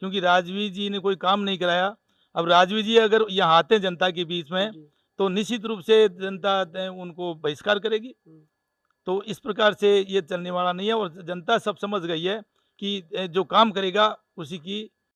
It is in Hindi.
क्योंकि राजवीर जी ने कोई काम नहीं कराया अब राजवीर जी अगर यहाँ आते जनता के बीच में तो निश्चित रूप से जनता उनको बहिष्कार करेगी हम्म। तो इस प्रकार से ये चलने वाला नहीं है और जनता सब समझ गई है कि जो काम करेगा उसी की